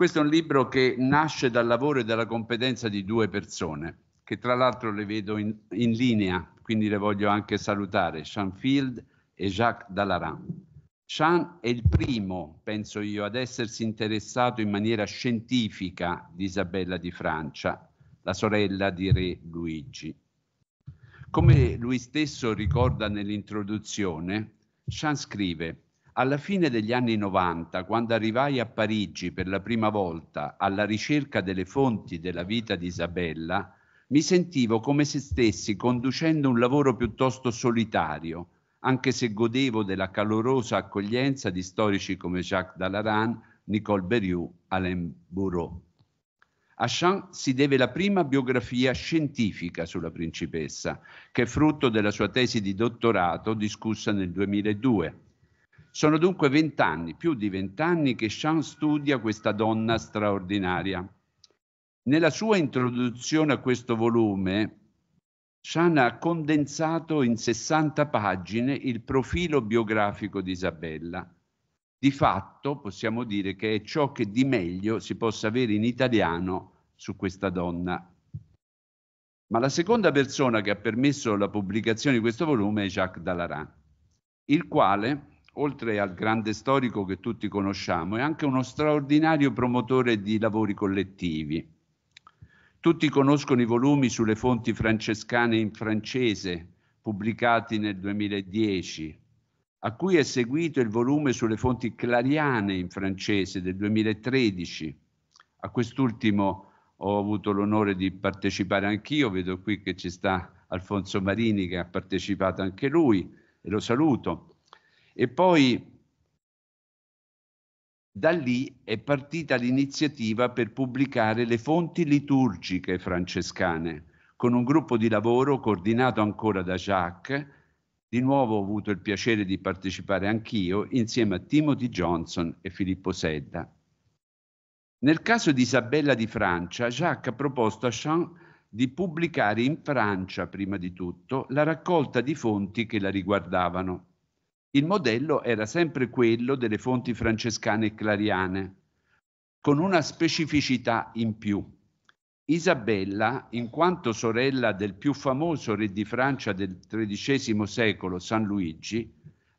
Questo è un libro che nasce dal lavoro e dalla competenza di due persone, che tra l'altro le vedo in, in linea, quindi le voglio anche salutare, Sean Field e Jacques Dallaran. Sean è il primo, penso io, ad essersi interessato in maniera scientifica di Isabella di Francia, la sorella di Re Luigi. Come lui stesso ricorda nell'introduzione, Sean scrive alla fine degli anni 90, quando arrivai a Parigi per la prima volta alla ricerca delle fonti della vita di Isabella, mi sentivo come se stessi conducendo un lavoro piuttosto solitario, anche se godevo della calorosa accoglienza di storici come Jacques Dallaran, Nicole Beriou, Alain Bourreau. A Jean si deve la prima biografia scientifica sulla principessa, che è frutto della sua tesi di dottorato discussa nel 2002 sono dunque vent'anni, più di vent'anni, che Jean studia questa donna straordinaria. Nella sua introduzione a questo volume, Jean ha condensato in 60 pagine il profilo biografico di Isabella. Di fatto possiamo dire che è ciò che di meglio si possa avere in italiano su questa donna. Ma la seconda persona che ha permesso la pubblicazione di questo volume è Jacques Dallarin, il quale oltre al grande storico che tutti conosciamo, è anche uno straordinario promotore di lavori collettivi. Tutti conoscono i volumi sulle fonti francescane in francese, pubblicati nel 2010, a cui è seguito il volume sulle fonti clariane in francese del 2013. A quest'ultimo ho avuto l'onore di partecipare anch'io, vedo qui che ci sta Alfonso Marini che ha partecipato anche lui e lo saluto. E poi da lì è partita l'iniziativa per pubblicare le fonti liturgiche francescane, con un gruppo di lavoro coordinato ancora da Jacques. Di nuovo ho avuto il piacere di partecipare anch'io, insieme a Timothy Johnson e Filippo Sedda. Nel caso di Isabella di Francia, Jacques ha proposto a Jean di pubblicare in Francia, prima di tutto, la raccolta di fonti che la riguardavano il modello era sempre quello delle fonti francescane e clariane, con una specificità in più. Isabella, in quanto sorella del più famoso re di Francia del XIII secolo, San Luigi,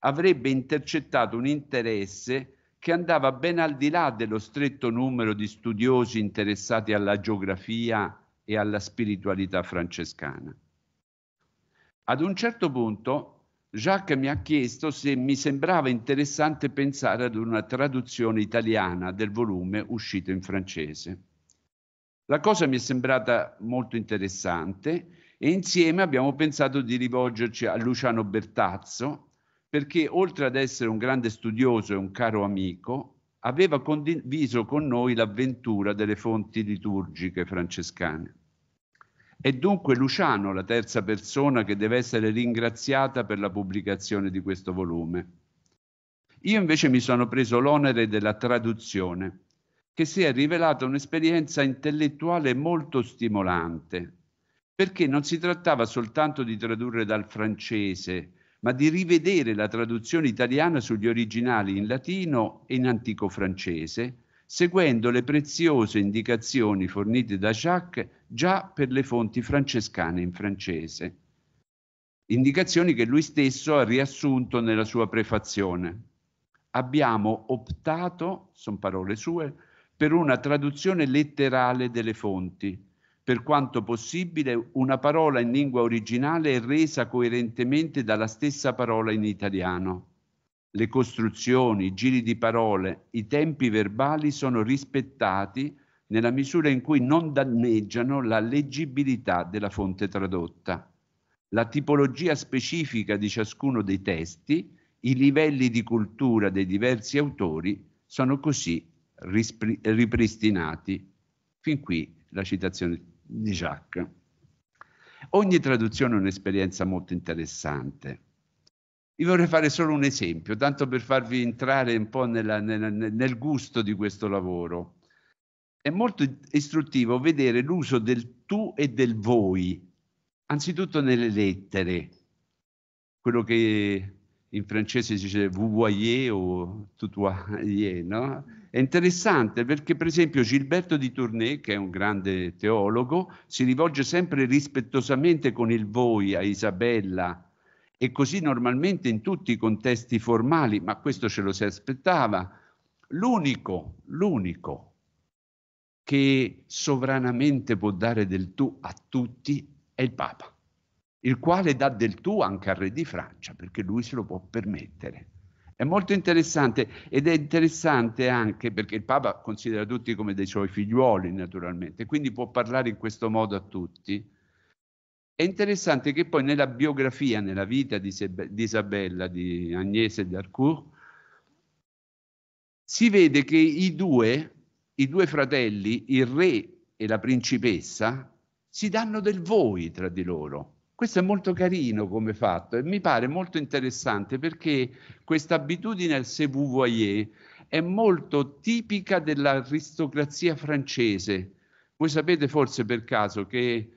avrebbe intercettato un interesse che andava ben al di là dello stretto numero di studiosi interessati alla geografia e alla spiritualità francescana. Ad un certo punto Jacques mi ha chiesto se mi sembrava interessante pensare ad una traduzione italiana del volume uscito in francese. La cosa mi è sembrata molto interessante e insieme abbiamo pensato di rivolgerci a Luciano Bertazzo perché oltre ad essere un grande studioso e un caro amico, aveva condiviso con noi l'avventura delle fonti liturgiche francescane. È dunque Luciano la terza persona che deve essere ringraziata per la pubblicazione di questo volume. Io invece mi sono preso l'onere della traduzione, che si è rivelata un'esperienza intellettuale molto stimolante, perché non si trattava soltanto di tradurre dal francese, ma di rivedere la traduzione italiana sugli originali in latino e in antico francese, seguendo le preziose indicazioni fornite da Jacques già per le fonti francescane in francese, indicazioni che lui stesso ha riassunto nella sua prefazione. Abbiamo optato, sono parole sue, per una traduzione letterale delle fonti, per quanto possibile una parola in lingua originale è resa coerentemente dalla stessa parola in italiano. Le costruzioni, i giri di parole, i tempi verbali sono rispettati nella misura in cui non danneggiano la leggibilità della fonte tradotta. La tipologia specifica di ciascuno dei testi, i livelli di cultura dei diversi autori sono così rispri- ripristinati. Fin qui la citazione di Jacques. Ogni traduzione è un'esperienza molto interessante. Vi vorrei fare solo un esempio, tanto per farvi entrare un po' nella, nella, nel gusto di questo lavoro. È molto istruttivo vedere l'uso del tu e del voi, anzitutto nelle lettere, quello che in francese si dice vous voyez o tu voyez, no? È interessante perché per esempio Gilberto di Tournay, che è un grande teologo, si rivolge sempre rispettosamente con il voi a Isabella, e così normalmente in tutti i contesti formali, ma questo ce lo si aspettava. L'unico, l'unico che sovranamente può dare del tu a tutti è il Papa, il quale dà del tu anche al re di Francia, perché lui se lo può permettere. È molto interessante ed è interessante anche perché il Papa considera tutti come dei suoi figliuoli, naturalmente, quindi può parlare in questo modo a tutti. È interessante che poi nella biografia, nella vita di, Seb- di Isabella, di Agnese d'Arcourt, si vede che i due, i due fratelli, il re e la principessa, si danno del voi tra di loro. Questo è molto carino come fatto e mi pare molto interessante perché questa abitudine al se vous voyez è molto tipica dell'aristocrazia francese. Voi sapete forse per caso che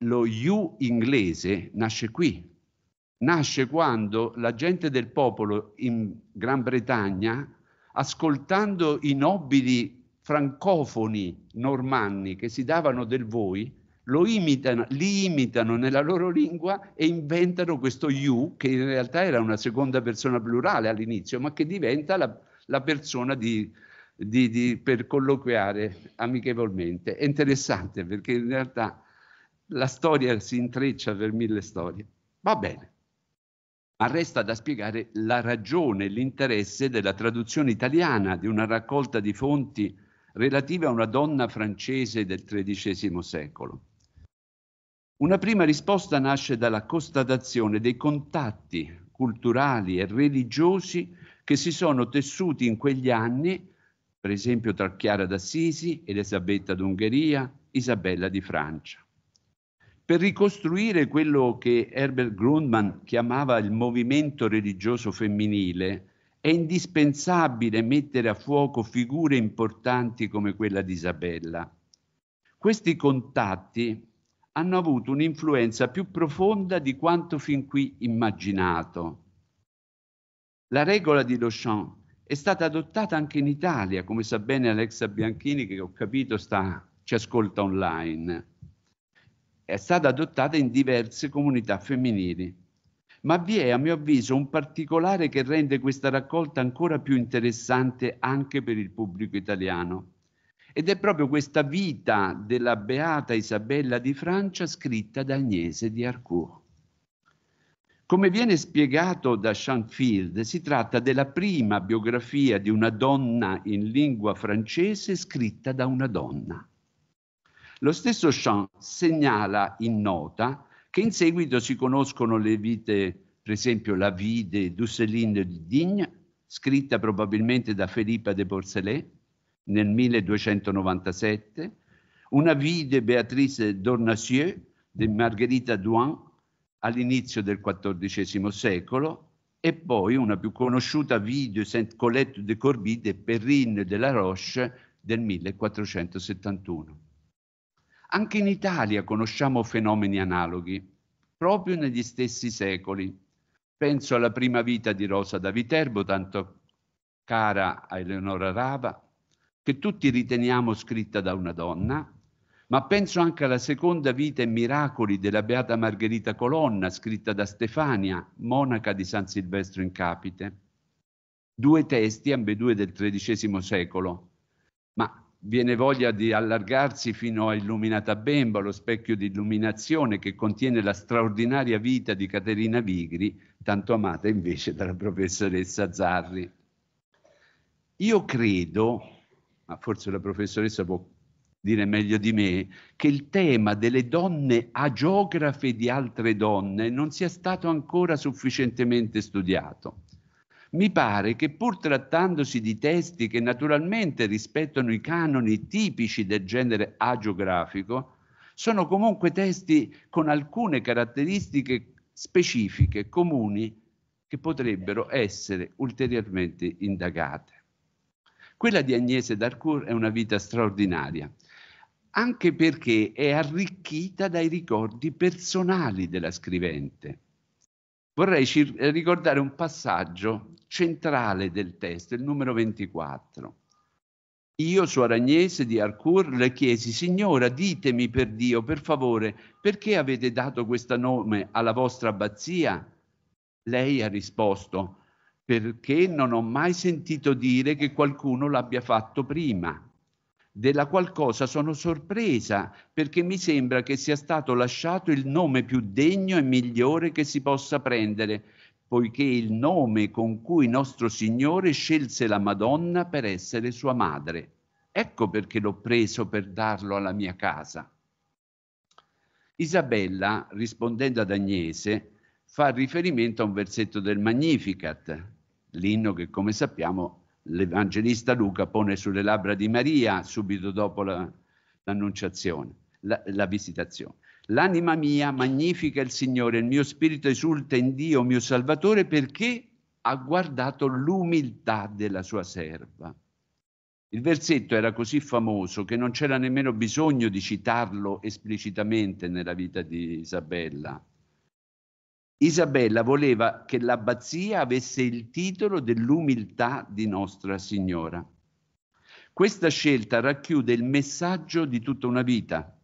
lo you inglese nasce qui, nasce quando la gente del popolo in Gran Bretagna, ascoltando i nobili francofoni normanni che si davano del voi, imitano, li imitano nella loro lingua e inventano questo you, che in realtà era una seconda persona plurale all'inizio, ma che diventa la, la persona di, di, di, per colloquiare amichevolmente. È interessante perché in realtà la storia si intreccia per mille storie. Va bene. Ma resta da spiegare la ragione, e l'interesse della traduzione italiana di una raccolta di fonti relative a una donna francese del XIII secolo. Una prima risposta nasce dalla constatazione dei contatti culturali e religiosi che si sono tessuti in quegli anni, per esempio tra Chiara d'Assisi, Elisabetta d'Ungheria, Isabella di Francia per ricostruire quello che Herbert Grundman chiamava il movimento religioso femminile, è indispensabile mettere a fuoco figure importanti come quella di Isabella. Questi contatti hanno avuto un'influenza più profonda di quanto fin qui immaginato. La regola di Lochamp è stata adottata anche in Italia, come sa bene Alexa Bianchini, che ho capito sta, ci ascolta online è stata adottata in diverse comunità femminili. Ma vi è, a mio avviso, un particolare che rende questa raccolta ancora più interessante anche per il pubblico italiano. Ed è proprio questa vita della beata Isabella di Francia scritta da Agnese di Arcourt. Come viene spiegato da Shanfield, si tratta della prima biografia di una donna in lingua francese scritta da una donna. Lo stesso Champ segnala in nota che in seguito si conoscono le vite, per esempio la vie de d'Usseline di Digne, scritta probabilmente da Filippa de Porcelet nel 1297, una vie de Beatrice d'Ornacieux di Margherita Douin all'inizio del XIV secolo e poi una più conosciuta vie de Sainte-Colette de Corbie de Perrine de la Roche del 1471. Anche in Italia conosciamo fenomeni analoghi, proprio negli stessi secoli. Penso alla prima vita di Rosa da Viterbo, tanto cara a Eleonora Rava, che tutti riteniamo scritta da una donna, ma penso anche alla seconda vita e miracoli della Beata Margherita Colonna, scritta da Stefania, monaca di San Silvestro in Capite. Due testi, ambedue del XIII secolo, ma viene voglia di allargarsi fino a Illuminata Bemba, lo specchio di illuminazione che contiene la straordinaria vita di Caterina Vigri, tanto amata invece dalla professoressa Zarri. Io credo, ma forse la professoressa può dire meglio di me, che il tema delle donne agiografe di altre donne non sia stato ancora sufficientemente studiato. Mi pare che pur trattandosi di testi che naturalmente rispettano i canoni tipici del genere agiografico, sono comunque testi con alcune caratteristiche specifiche, comuni, che potrebbero essere ulteriormente indagate. Quella di Agnese d'Arcourt è una vita straordinaria, anche perché è arricchita dai ricordi personali della scrivente vorrei ci eh, ricordare un passaggio centrale del testo, il numero 24. Io, suor Agnese di Arcourt, le chiesi, Signora, ditemi per Dio, per favore, perché avete dato questo nome alla vostra abbazia? Lei ha risposto, perché non ho mai sentito dire che qualcuno l'abbia fatto prima della qualcosa sono sorpresa perché mi sembra che sia stato lasciato il nome più degno e migliore che si possa prendere, poiché il nome con cui nostro Signore scelse la Madonna per essere sua madre. Ecco perché l'ho preso per darlo alla mia casa. Isabella, rispondendo ad Agnese, fa riferimento a un versetto del Magnificat, l'inno che come sappiamo l'Evangelista Luca pone sulle labbra di Maria subito dopo la, l'annunciazione, la, la visitazione. L'anima mia magnifica il Signore, il mio spirito esulta in Dio, mio Salvatore, perché ha guardato l'umiltà della sua serva. Il versetto era così famoso che non c'era nemmeno bisogno di citarlo esplicitamente nella vita di Isabella. Isabella voleva che l'abbazia avesse il titolo dell'umiltà di Nostra Signora. Questa scelta racchiude il messaggio di tutta una vita.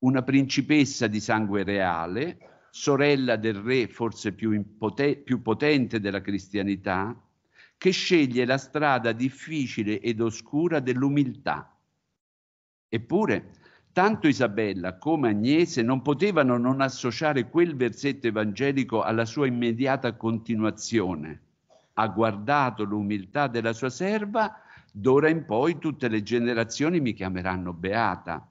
Una principessa di sangue reale, sorella del re forse più, impote- più potente della cristianità, che sceglie la strada difficile ed oscura dell'umiltà. Eppure Tanto Isabella come Agnese non potevano non associare quel versetto evangelico alla sua immediata continuazione. Ha guardato l'umiltà della sua serva, d'ora in poi tutte le generazioni mi chiameranno beata.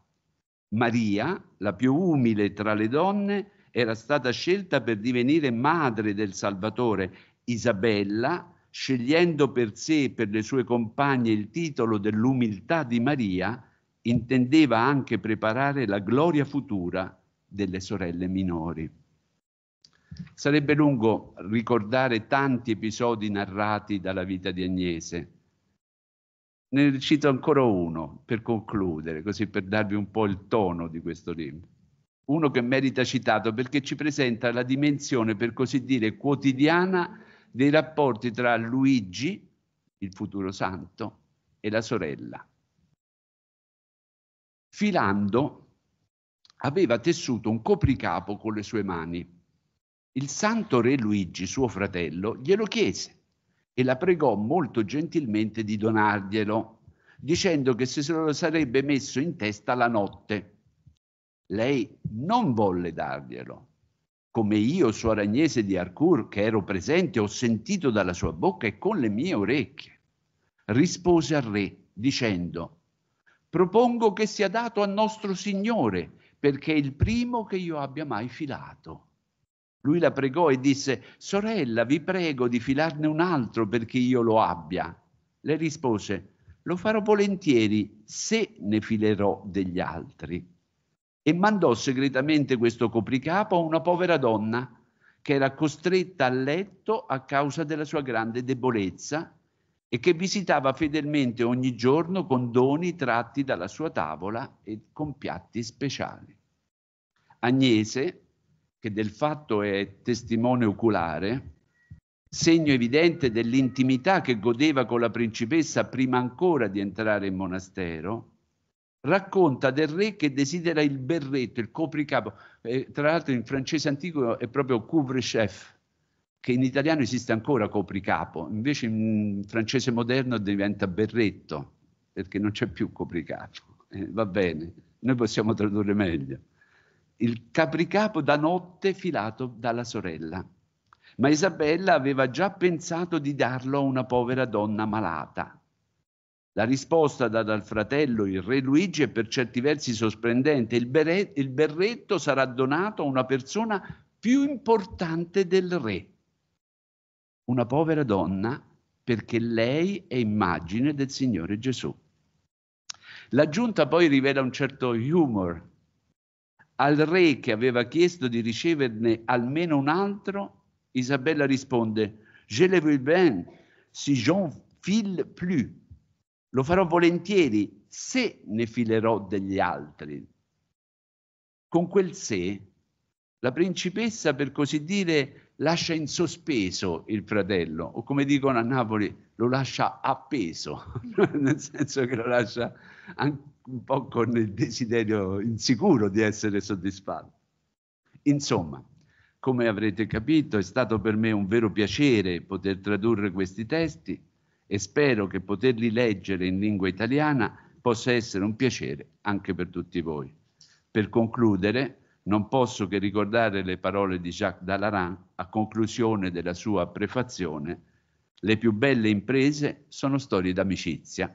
Maria, la più umile tra le donne, era stata scelta per divenire madre del Salvatore. Isabella, scegliendo per sé e per le sue compagne il titolo dell'umiltà di Maria, intendeva anche preparare la gloria futura delle sorelle minori. Sarebbe lungo ricordare tanti episodi narrati dalla vita di Agnese. Ne cito ancora uno per concludere, così per darvi un po' il tono di questo libro. Uno che merita citato perché ci presenta la dimensione, per così dire, quotidiana dei rapporti tra Luigi, il futuro santo, e la sorella. Filando aveva tessuto un copricapo con le sue mani. Il santo re Luigi, suo fratello, glielo chiese e la pregò molto gentilmente di donarglielo, dicendo che se lo sarebbe messo in testa la notte. Lei non volle darglielo. Come io, suor Agnese di Arcur, che ero presente, ho sentito dalla sua bocca e con le mie orecchie. Rispose al re dicendo Propongo che sia dato a nostro Signore, perché è il primo che io abbia mai filato. Lui la pregò e disse, sorella, vi prego di filarne un altro perché io lo abbia. Le rispose, lo farò volentieri se ne filerò degli altri. E mandò segretamente questo copricapo a una povera donna che era costretta a letto a causa della sua grande debolezza e che visitava fedelmente ogni giorno con doni tratti dalla sua tavola e con piatti speciali. Agnese, che del fatto è testimone oculare, segno evidente dell'intimità che godeva con la principessa prima ancora di entrare in monastero, racconta del re che desidera il berretto, il copricapo, eh, tra l'altro in francese antico è proprio couvre-chef, che in italiano esiste ancora copricapo, invece in francese moderno diventa berretto, perché non c'è più copricapo. Eh, va bene, noi possiamo tradurre meglio. Il capricapo da notte filato dalla sorella. Ma Isabella aveva già pensato di darlo a una povera donna malata. La risposta data dal fratello, il re Luigi, è per certi versi sorprendente. il berretto sarà donato a una persona più importante del re una povera donna perché lei è immagine del Signore Gesù. L'aggiunta poi rivela un certo humor al re che aveva chiesto di riceverne almeno un altro, Isabella risponde, Je le veux bien, si j'en file plus. Lo farò volentieri se ne filerò degli altri. Con quel se, la principessa, per così dire, lascia in sospeso il fratello, o come dicono a Napoli, lo lascia appeso, nel senso che lo lascia anche un po' con il desiderio insicuro di essere soddisfatto. Insomma, come avrete capito, è stato per me un vero piacere poter tradurre questi testi e spero che poterli leggere in lingua italiana possa essere un piacere anche per tutti voi. Per concludere, non posso che ricordare le parole di Jacques Dalaran a conclusione della sua prefazione le più belle imprese sono storie d'amicizia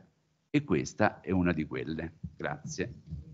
e questa è una di quelle. Grazie.